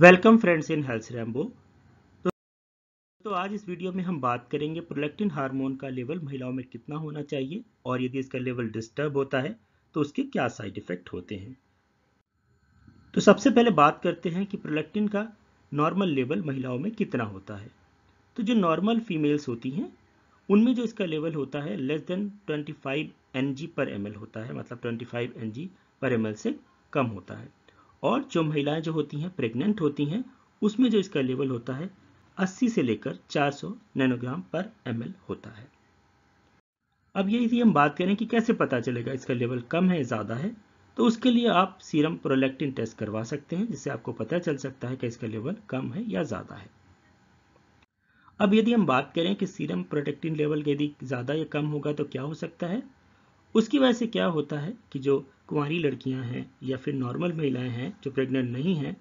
welcome friends in health Rambo तो, तो, आज इस वीडियो में हम बात करेंगे प्रोलेक्टिन हार्मोन का लेवल महिलाओं में कितना होना चाहिए और यदि इसका लेवल डिस्टर्ब होता है तो उसके क्या साइड इफेक्ट होते हैं तो सबसे पहले बात करते हैं कि प्रोलेक्टिन का नॉर्मल लेवल महिलाओं में कितना होता है तो जो नॉर्मल फीमेल्स होती हैं उनमें जो इसका लेवल होता है less than twenty N per M होता है मतलब ट्वेंटी एन पर एम से कम होता है और जो महिलाएं जो होती हैं प्रेग्नेंट होती हैं उसमें जो इसका लेवल होता है 80 से लेकर 400 नैनोग्राम पर एम होता है अब थी हम बात करें कि कैसे पता चलेगा इसका लेवल कम है ज़्यादा है तो उसके लिए आप सीरम प्रोलेक्टिन टेस्ट करवा सकते हैं जिससे आपको पता चल सकता है कि इसका लेवल कम है या ज़्यादा है अब यदि हम बात करें कि सीरम प्रोटेक्टिन लेवल यदि ज़्यादा या कम होगा तो क्या हो सकता है उसकी वजह से क्या होता है कि जो कुंवारी लड़कियां हैं या फिर नॉर्मल महिलाएं हैं जो प्रेग्नेंट नहीं हैं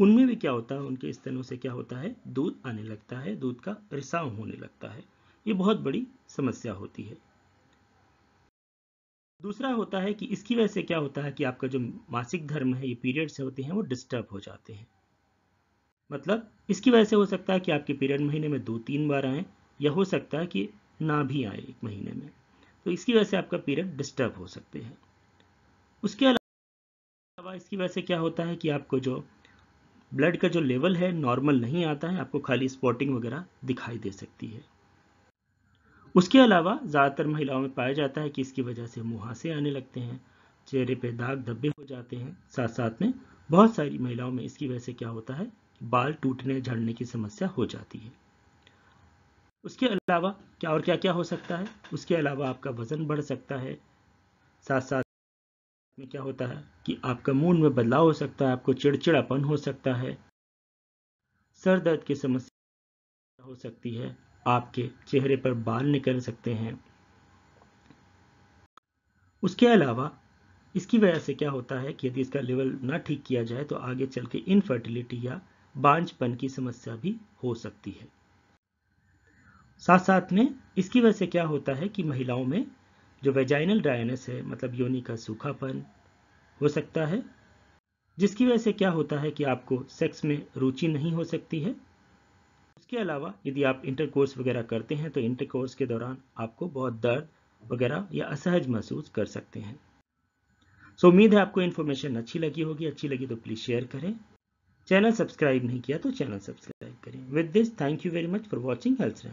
उनमें भी क्या होता है उनके स्तनों से क्या होता है दूध आने लगता है दूध का रिसाव होने लगता है ये बहुत बड़ी समस्या होती है दूसरा होता है कि इसकी वजह से क्या होता है कि आपका जो मासिक धर्म है ये पीरियड्स होते हैं वो डिस्टर्ब हो जाते हैं मतलब इसकी वजह से हो सकता है कि आपके पीरियड महीने में दो तीन बार आए या हो सकता है कि ना भी आए एक महीने में तो इसकी वजह से आपका पीरियड डिस्टर्ब हो सकते हैं उसके अलावा इसकी वजह से क्या होता है कि आपको जो ब्लड का जो लेवल है नॉर्मल नहीं आता है आपको खाली स्पॉटिंग वगैरह दिखाई दे सकती है उसके अलावा ज़्यादातर महिलाओं में पाया जाता है कि इसकी वजह से मुहासे आने लगते हैं चेहरे पे दाग धब्बे हो जाते हैं साथ साथ में बहुत सारी महिलाओं में इसकी वजह से क्या होता है बाल टूटने झड़ने की समस्या हो जाती है उसके अलावा क्या और क्या क्या हो सकता है उसके अलावा आपका वज़न बढ़ सकता है साथ साथ में क्या होता है कि आपका मूड में बदलाव हो सकता है आपको चिड़चिड़ापन हो सकता है सर दर्द की समस्या हो सकती है आपके चेहरे पर बाल निकल सकते हैं उसके अलावा इसकी वजह से क्या होता है कि यदि इसका लेवल ना ठीक किया जाए तो आगे चल के इनफर्टिलिटी या बांझपन की समस्या भी हो सकती है साथ साथ में इसकी वजह से क्या होता है कि महिलाओं में जो वेजाइनल ड्राइनेस है मतलब योनि का सूखापन हो सकता है जिसकी वजह से क्या होता है कि आपको सेक्स में रुचि नहीं हो सकती है उसके अलावा यदि आप इंटरकोर्स वगैरह करते हैं तो इंटरकोर्स के दौरान आपको बहुत दर्द वगैरह या असहज महसूस कर सकते हैं सो so, उम्मीद है आपको इन्फॉर्मेशन अच्छी लगी होगी अच्छी लगी तो प्लीज़ शेयर करें चैनल सब्सक्राइब नहीं किया तो चैनल सब्सक्राइब करें with this thank you very much for watching health